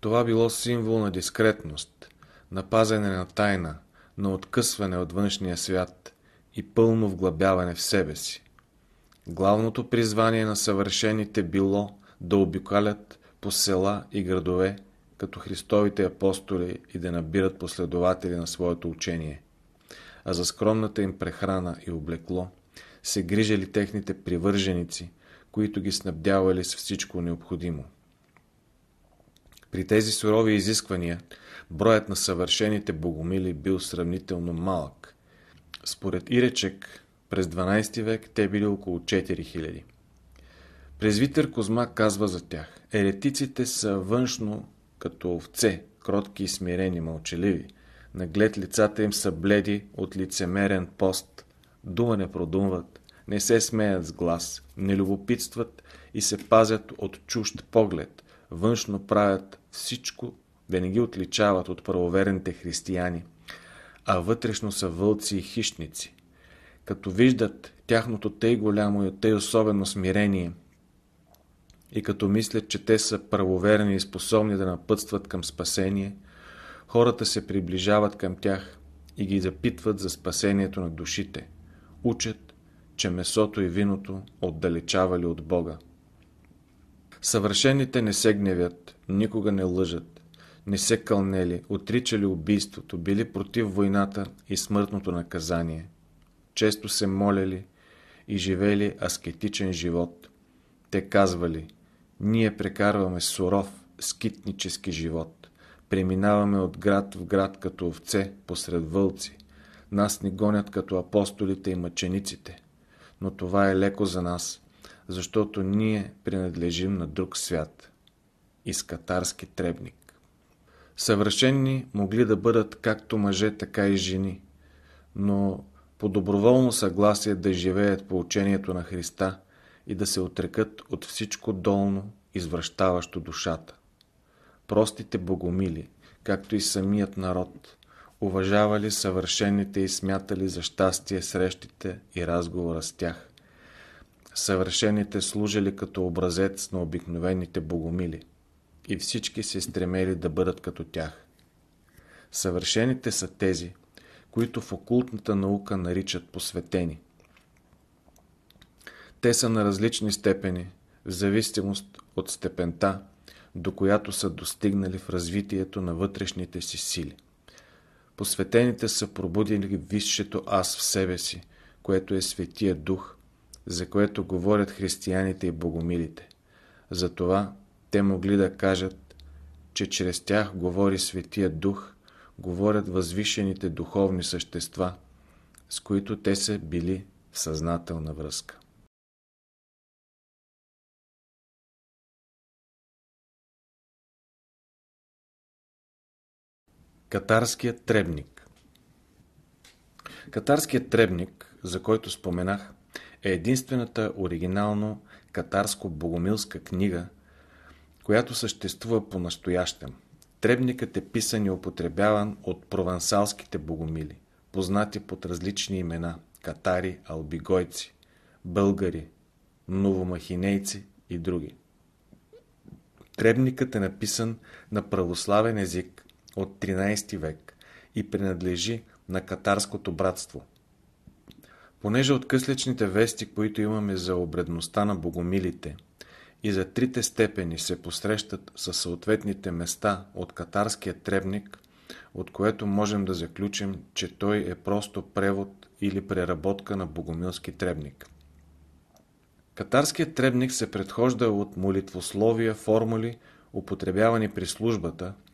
Това било символ на дискретност, на пазене на тайна, на откъсване от външния свят и пълно вглъбяване в себе си. Главното призвание на съвършените било да обикалят по села и градове – като Христовите апостоли и да набират последователи на своето учение, а за скромната им прехрана и облекло се грижали техните привърженици, които ги снабдявали с всичко необходимо. При тези сурови изисквания броят на съвършените богомили бил сравнително малък. Според Иречек, през 12 век те били около 4000. през Витър Козма казва за тях. Еретиците са външно като овце, кротки и смирени, мълчаливи. Наглед лицата им са бледи от лицемерен пост. Дума не продумват, не се смеят с глас, не любопитстват и се пазят от чужд поглед. Външно правят всичко да не ги отличават от правоверните християни, а вътрешно са вълци и хищници. Като виждат тяхното тъй голямо и тъй особено смирение – и като мислят, че те са правоверни и способни да напътстват към спасение, хората се приближават към тях и ги запитват за спасението на душите. Учат, че месото и виното отдалечавали от Бога. Съвършените не се гневят, никога не лъжат, не се кълнели, отричали убийството, били против войната и смъртното наказание. Често се молели и живели аскетичен живот. Те казвали – ние прекарваме суров, скитнически живот. Преминаваме от град в град като овце, посред вълци. Нас ни гонят като апостолите и мъчениците. Но това е леко за нас, защото ние принадлежим на друг свят. Искатарски требник. Съвършенни могли да бъдат както мъже, така и жени, но по доброволно съгласие да живеят по учението на Христа – и да се отрекат от всичко долно, извръщаващо душата. Простите богомили, както и самият народ, уважавали съвършените и смятали за щастие срещите и разговора с тях. Съвършените служили като образец на обикновените богомили и всички се стремели да бъдат като тях. Съвършените са тези, които в окултната наука наричат посветени – те са на различни степени, в зависимост от степента, до която са достигнали в развитието на вътрешните си сили. Посветените са пробудили висшето аз в себе си, което е Светия Дух, за което говорят християните и богомилите. Затова те могли да кажат, че чрез тях говори Светия Дух, говорят възвишените духовни същества, с които те са били в съзнателна връзка. Катарският требник Катарският требник, за който споменах, е единствената оригинално катарско-богомилска книга, която съществува по-настоящем. Требникът е писан и употребяван от провансалските богомили, познати под различни имена – катари, албигойци, българи, новомахинейци и други. Требникът е написан на православен език от 13 век и принадлежи на катарското братство. Понеже от късличните вести, които имаме за обредността на богомилите и за трите степени се посрещат със съответните места от катарския требник, от което можем да заключим, че той е просто превод или преработка на богомилски требник. Катарският требник се предхожда от молитвословия, формули, употребявани при службата –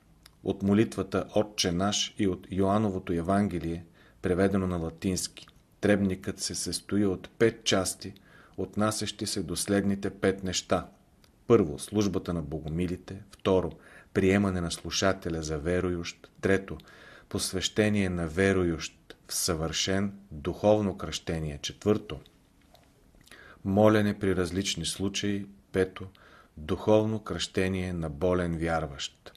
от молитвата Отче наш и от Йоановото Евангелие, преведено на латински. Требникът се състои от пет части, отнасящи се до следните пет неща. Първо, службата на богомилите. Второ, приемане на слушателя за верующ. Трето, посвещение на верующ в съвършен духовно кръщение. Четвърто, молене при различни случаи. Пето, духовно кръщение на болен вярващ.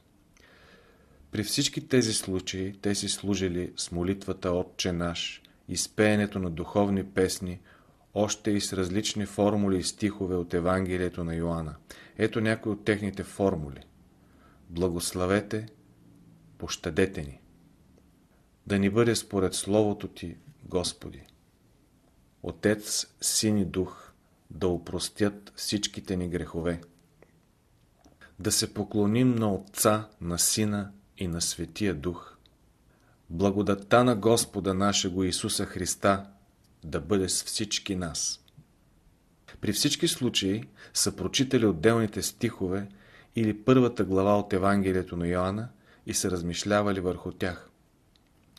При всички тези случаи те си служили с молитвата Отче наш и с пеенето на духовни песни, още и с различни формули и стихове от Евангелието на Йоанна. Ето някои от техните формули. Благославете, пощадете ни. Да ни бъде според Словото Ти, Господи. Отец, Син и Дух, да упростят всичките ни грехове. Да се поклоним на Отца, на Сина и на Светия Дух, благодатта на Господа нашего Исуса Христа да бъде с всички нас. При всички случаи са прочитали отделните стихове или първата глава от Евангелието на Йоанна и са размишлявали върху тях.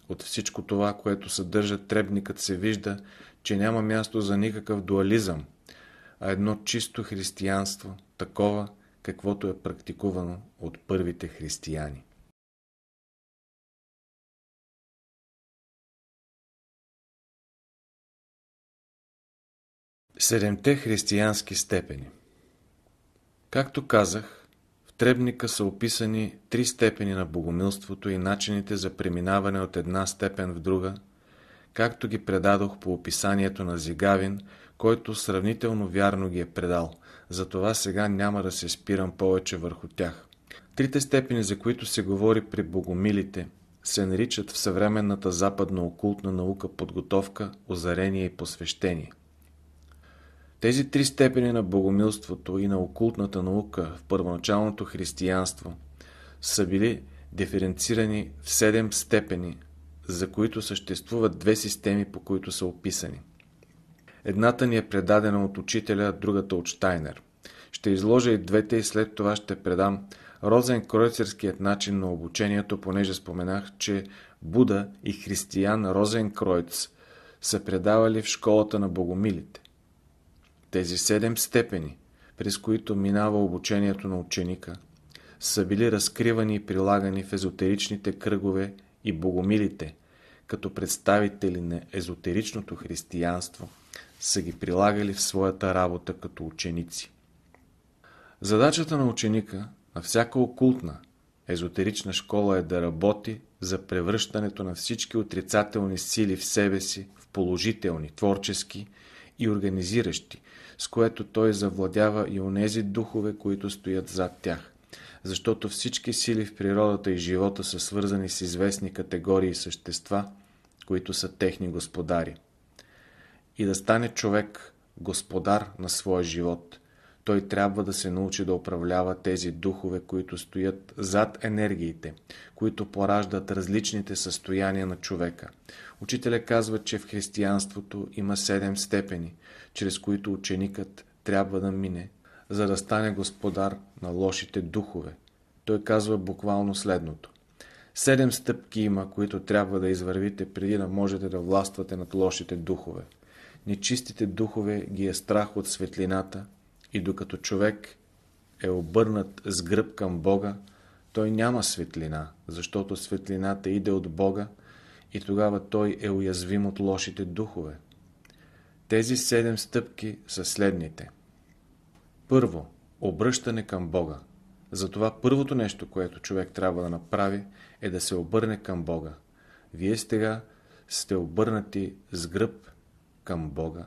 От всичко това, което съдържа требникът, се вижда, че няма място за никакъв дуализъм, а едно чисто християнство, такова, каквото е практикувано от първите християни. Седемте християнски степени Както казах, в Требника са описани три степени на богомилството и начините за преминаване от една степен в друга, както ги предадох по описанието на Зигавин, който сравнително вярно ги е предал, затова сега няма да се спирам повече върху тях. Трите степени, за които се говори при богомилите, се наричат в съвременната западна окултна наука подготовка, озарение и посвещение. Тези три степени на богомилството и на окултната наука в първоначалното християнство са били диференцирани в седем степени, за които съществуват две системи, по които са описани. Едната ни е предадена от учителя, другата от Штайнер. Ще изложа и двете и след това ще предам Розен Кройцерският начин на обучението, понеже споменах, че Буда и християн Розен Кройц са предавали в школата на богомилите. Тези седем степени, през които минава обучението на ученика, са били разкривани и прилагани в езотеричните кръгове и богомилите, като представители на езотеричното християнство са ги прилагали в своята работа като ученици. Задачата на ученика на всяка окултна, езотерична школа е да работи за превръщането на всички отрицателни сили в себе си в положителни, творчески и организиращи, с което той завладява и онези духове, които стоят зад тях. Защото всички сили в природата и живота са свързани с известни категории същества, които са техни господари. И да стане човек господар на своя живот, той трябва да се научи да управлява тези духове, които стоят зад енергиите, които пораждат различните състояния на човека. Учителя казва, че в християнството има седем степени, чрез които ученикът трябва да мине, за да стане господар на лошите духове. Той казва буквално следното. Седем стъпки има, които трябва да извървите преди да можете да властвате над лошите духове. Нечистите духове ги е страх от светлината и докато човек е обърнат с гръб към Бога, той няма светлина, защото светлината иде от Бога и тогава той е уязвим от лошите духове. Тези седем стъпки са следните. Първо, обръщане към Бога. Затова първото нещо, което човек трябва да направи, е да се обърне към Бога. Вие сега сте обърнати с гръб към Бога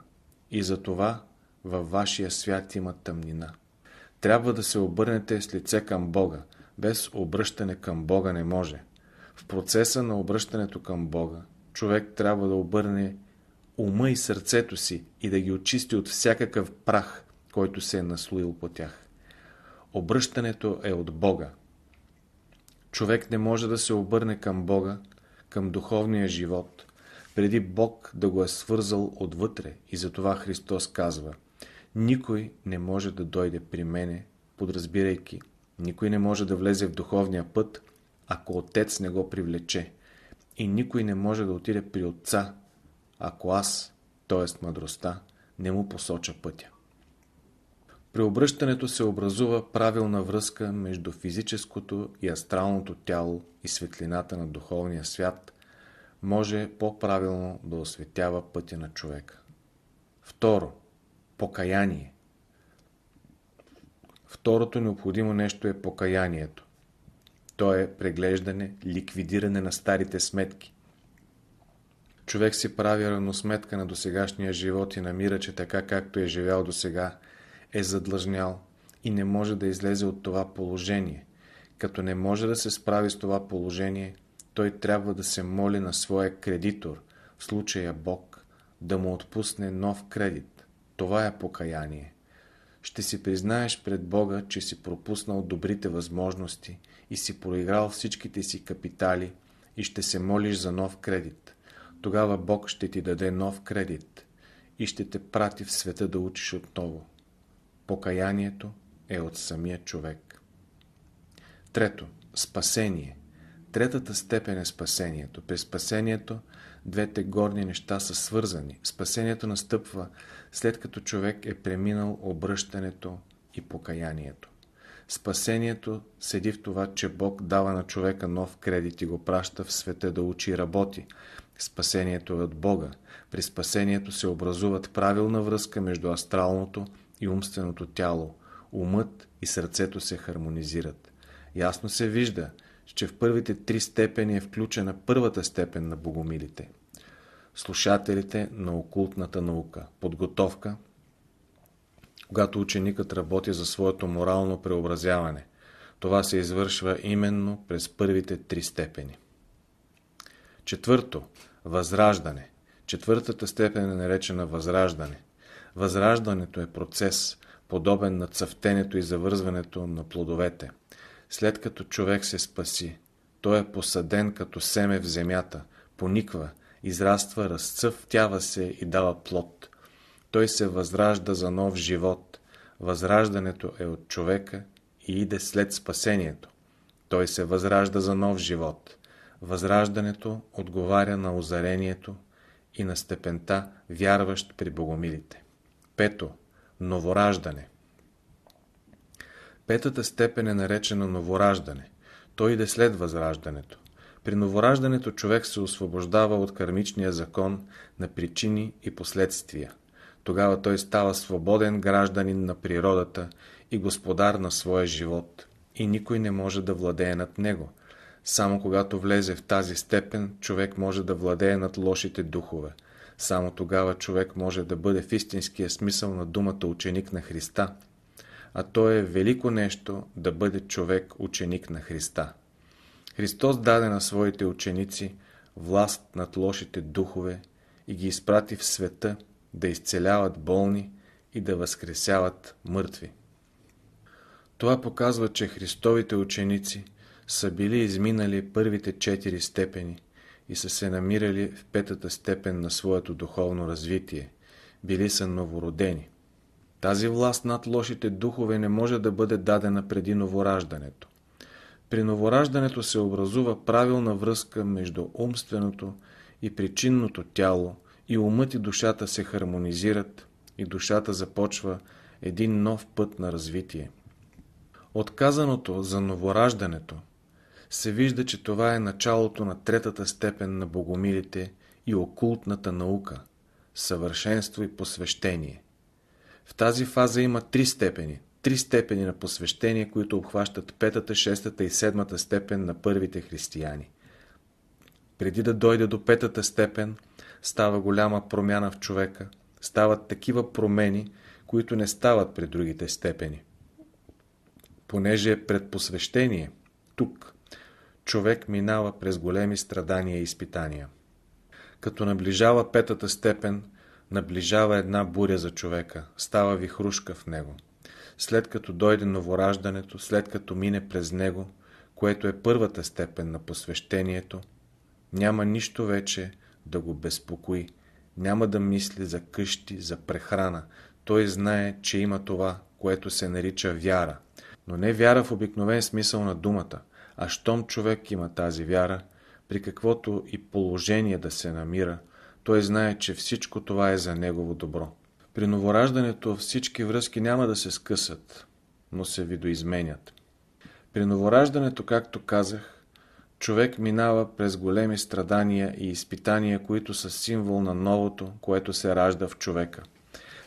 и затова във вашия свят има тъмнина. Трябва да се обърнете с лице към Бога. Без обръщане към Бога не може. В процеса на обръщането към Бога човек трябва да обърне ума и сърцето си и да ги очисти от всякакъв прах, който се е наслоил по тях. Обръщането е от Бога. Човек не може да се обърне към Бога, към духовния живот, преди Бог да го е свързал отвътре и затова Христос казва Никой не може да дойде при мене, подразбирайки, никой не може да влезе в духовния път, ако Отец не го привлече. И никой не може да отиде при Отца, ако аз, т.е. мъдростта, не му посоча пътя. При обръщането се образува правилна връзка между физическото и астралното тяло и светлината на духовния свят може по-правилно да осветява пътя на човека. Второ. Покаяние. Второто необходимо нещо е покаянието. То е преглеждане, ликвидиране на старите сметки, Човек си прави равносметка на досегашния живот и намира, че така както е живял досега, е задлъжнял и не може да излезе от това положение. Като не може да се справи с това положение, той трябва да се моли на своя кредитор, в случая Бог, да му отпусне нов кредит. Това е покаяние. Ще си признаеш пред Бога, че си пропуснал добрите възможности и си проиграл всичките си капитали и ще се молиш за нов кредит. Тогава Бог ще ти даде нов кредит и ще те прати в света да учиш отново. Покаянието е от самия човек. Трето. Спасение. Третата степен е спасението. При спасението двете горни неща са свързани. Спасението настъпва след като човек е преминал обръщането и покаянието. Спасението седи в това, че Бог дава на човека нов кредит и го праща в света да учи и работи, Спасението е от Бога. При спасението се образуват правилна връзка между астралното и умственото тяло. Умът и сърцето се хармонизират. Ясно се вижда, че в първите три степени е включена първата степен на богомилите. Слушателите на окултната наука. Подготовка. Когато ученикът работи за своето морално преобразяване. Това се извършва именно през първите три степени. Четвърто – възраждане. Четвъртата степен е наречена възраждане. Възраждането е процес, подобен на цъфтенето и завързването на плодовете. След като човек се спаси, той е посаден като семе в земята, пониква, израства, разцъфтява се и дава плод. Той се възражда за нов живот. Възраждането е от човека и иде след спасението. Той се възражда за нов живот. Възраждането отговаря на озарението и на степента вярващ при богомилите. Пето. Новораждане. Петата степен е наречена новораждане. Той иде след възраждането. При новораждането човек се освобождава от кармичния закон на причини и последствия. Тогава той става свободен гражданин на природата и господар на своя живот и никой не може да владее над него – само когато влезе в тази степен, човек може да владее над лошите духове. Само тогава човек може да бъде в истинския смисъл на думата ученик на Христа. А то е велико нещо да бъде човек ученик на Христа. Христос даде на своите ученици власт над лошите духове и ги изпрати в света да изцеляват болни и да възкресяват мъртви. Това показва, че Христовите ученици – са били изминали първите четири степени и са се намирали в петата степен на своето духовно развитие. Били са новородени. Тази власт над лошите духове не може да бъде дадена преди новораждането. При новораждането се образува правилна връзка между умственото и причинното тяло и умът и душата се хармонизират и душата започва един нов път на развитие. Отказаното за новораждането – се вижда, че това е началото на третата степен на богомилите и окултната наука – съвършенство и посвещение. В тази фаза има три степени – три степени на посвещение, които обхващат петата, шестата и седмата степен на първите християни. Преди да дойде до петата степен, става голяма промяна в човека, стават такива промени, които не стават при другите степени. Понеже е предпосвещение, тук, човек минава през големи страдания и изпитания. Като наближава петата степен, наближава една буря за човека, става вихрушка в него. След като дойде новораждането, след като мине през него, което е първата степен на посвещението, няма нищо вече да го безпокои. Няма да мисли за къщи, за прехрана. Той знае, че има това, което се нарича вяра. Но не вяра в обикновен смисъл на думата – а щом човек има тази вяра, при каквото и положение да се намира, той знае, че всичко това е за негово добро. При новораждането всички връзки няма да се скъсат, но се видоизменят. При новораждането, както казах, човек минава през големи страдания и изпитания, които са символ на новото, което се ражда в човека.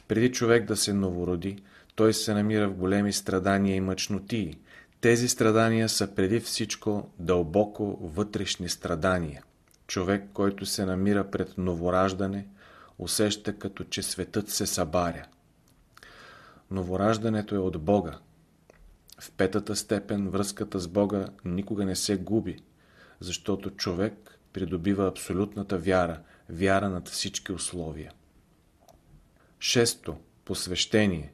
Преди човек да се новороди, той се намира в големи страдания и мъчнотии, тези страдания са преди всичко дълбоко вътрешни страдания. Човек, който се намира пред новораждане, усеща като че светът се събаря. Новораждането е от Бога. В петата степен връзката с Бога никога не се губи, защото човек придобива абсолютната вяра, вяра над всички условия. Шесто. Посвещение.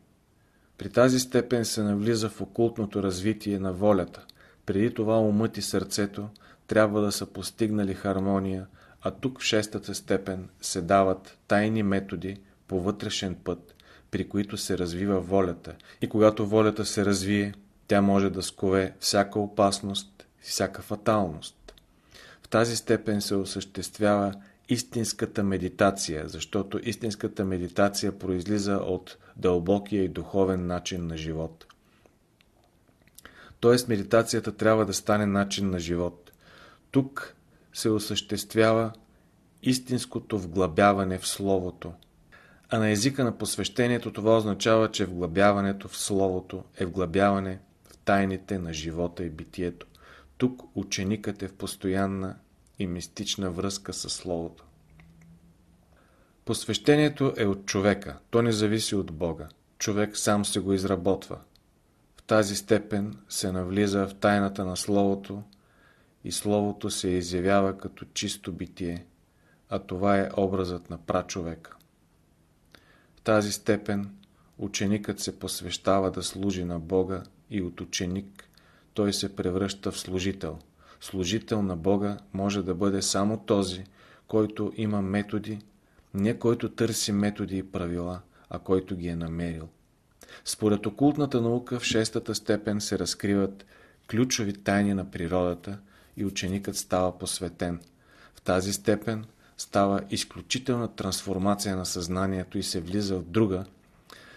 При тази степен се навлиза в окултното развитие на волята. Преди това умът и сърцето трябва да са постигнали хармония, а тук в шестата степен се дават тайни методи по вътрешен път, при които се развива волята. И когато волята се развие, тя може да скове всяка опасност, всяка фаталност. В тази степен се осъществява истинската медитация, защото истинската медитация произлиза от дълбокия и духовен начин на живот. Тоест медитацията трябва да стане начин на живот. Тук се осъществява истинското вглъбяване в Словото. А на езика на посвещението това означава, че вглъбяването в Словото е вглъбяване в тайните на живота и битието. Тук ученикът е в постоянна и мистична връзка с Словото. Посвещението е от човека, то не зависи от Бога. Човек сам се го изработва. В тази степен се навлиза в тайната на Словото и Словото се изявява като чисто битие, а това е образът на прачовека. В тази степен ученикът се посвещава да служи на Бога и от ученик той се превръща в служител – Служител на Бога може да бъде само този, който има методи, не който търси методи и правила, а който ги е намерил. Според окултната наука в шестата степен се разкриват ключови тайни на природата и ученикът става посветен. В тази степен става изключителна трансформация на съзнанието и се влиза в друга,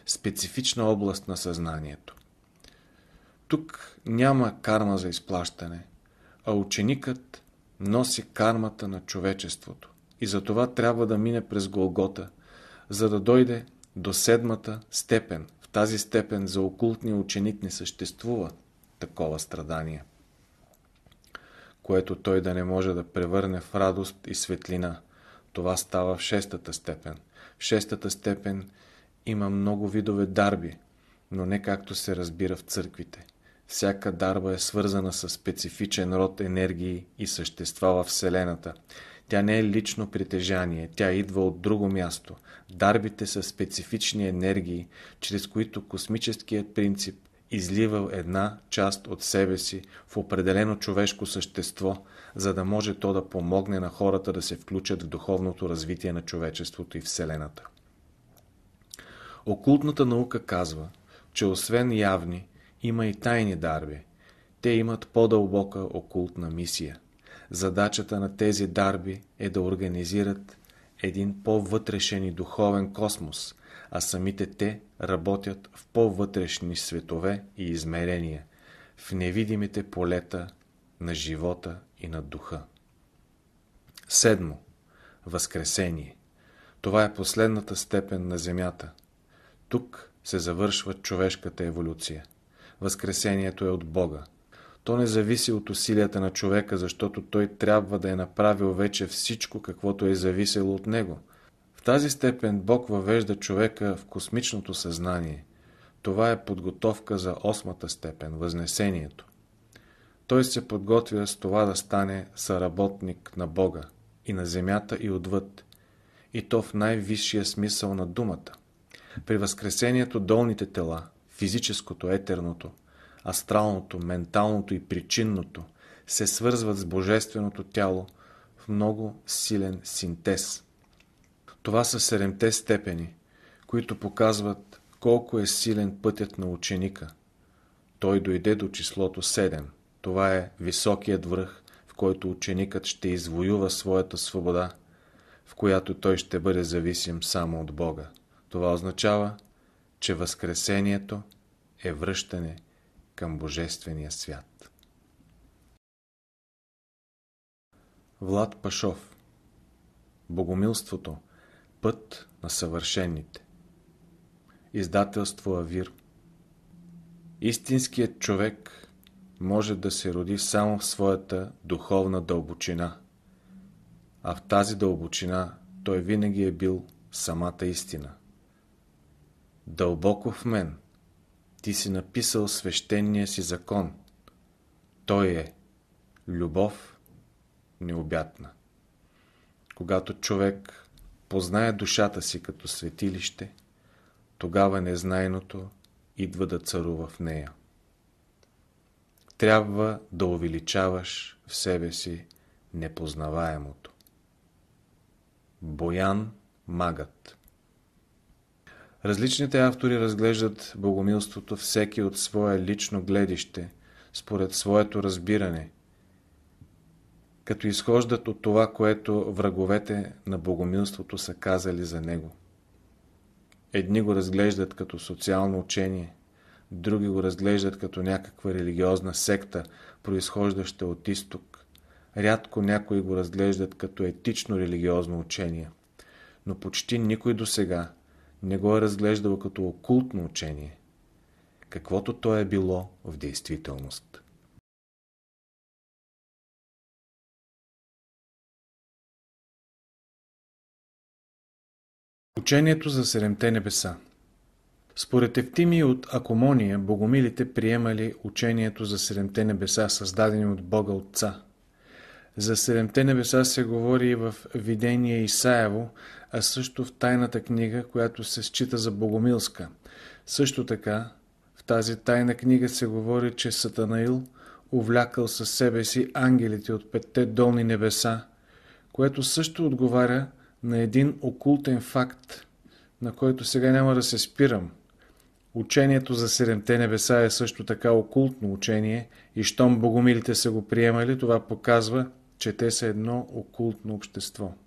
специфична област на съзнанието. Тук няма карма за изплащане – а ученикът носи кармата на човечеството. И за това трябва да мине през Голгота, за да дойде до седмата степен. В тази степен за окултния ученик не съществува такова страдание, което той да не може да превърне в радост и светлина. Това става в шестата степен. В шестата степен има много видове дарби, но не както се разбира в църквите. Всяка дарба е свързана с специфичен род енергии и същества във Вселената. Тя не е лично притежание, тя идва от друго място. Дарбите са специфични енергии, чрез които космическият принцип излива една част от себе си в определено човешко същество, за да може то да помогне на хората да се включат в духовното развитие на човечеството и Вселената. Окултната наука казва, че освен явни, има и тайни дарби. Те имат по-дълбока окултна мисия. Задачата на тези дарби е да организират един по-вътрешен и духовен космос, а самите те работят в по-вътрешни светове и измерения, в невидимите полета на живота и на духа. Седмо. Възкресение. Това е последната степен на Земята. Тук се завършва човешката еволюция. Възкресението е от Бога. То не зависи от усилията на човека, защото той трябва да е направил вече всичко, каквото е зависело от него. В тази степен Бог въвежда човека в космичното съзнание. Това е подготовка за осмата степен – Възнесението. Той се подготвя с това да стане съработник на Бога и на земята и отвъд, и то в най-висшия смисъл на думата. При Възкресението долните тела – физическото, етерното, астралното, менталното и причинното се свързват с божественото тяло в много силен синтез. Това са седемте степени, които показват колко е силен пътят на ученика. Той дойде до числото 7. Това е високият връх, в който ученикът ще извоюва своята свобода, в която той ще бъде зависим само от Бога. Това означава, че Възкресението е връщане към Божествения свят. Влад Пашов Богомилството Път на съвършените Издателство Авир Истинският човек може да се роди само в своята духовна дълбочина, а в тази дълбочина той винаги е бил самата истина дълбоко в мен. Ти си написал свещения си закон. Той е любов необятна. Когато човек познае душата си като светилище, тогава незнайното идва да царува в нея. Трябва да увеличаваш в себе си непознаваемото. Боян магът Различните автори разглеждат богомилството всеки от свое лично гледище, според своето разбиране, като изхождат от това, което враговете на богомилството са казали за него. Едни го разглеждат като социално учение, други го разглеждат като някаква религиозна секта, произхождаща от изток. Рядко някои го разглеждат като етично религиозно учение. Но почти никой до сега не го е разглеждала като окултно учение, каквото то е било в действителност. Учението за седемте небеса Според Евтимий от Акомония, богомилите приемали учението за седемте небеса, създадени от Бога Отца. За седемте небеса се говори и в видение Исаево, а също в тайната книга, която се счита за богомилска. Също така, в тази тайна книга се говори, че Сатанаил увлякал със себе си ангелите от петте долни небеса, което също отговаря на един окултен факт, на който сега няма да се спирам. Учението за седемте небеса е също така окултно учение и щом богомилите са го приемали, това показва, че те са едно окултно общество.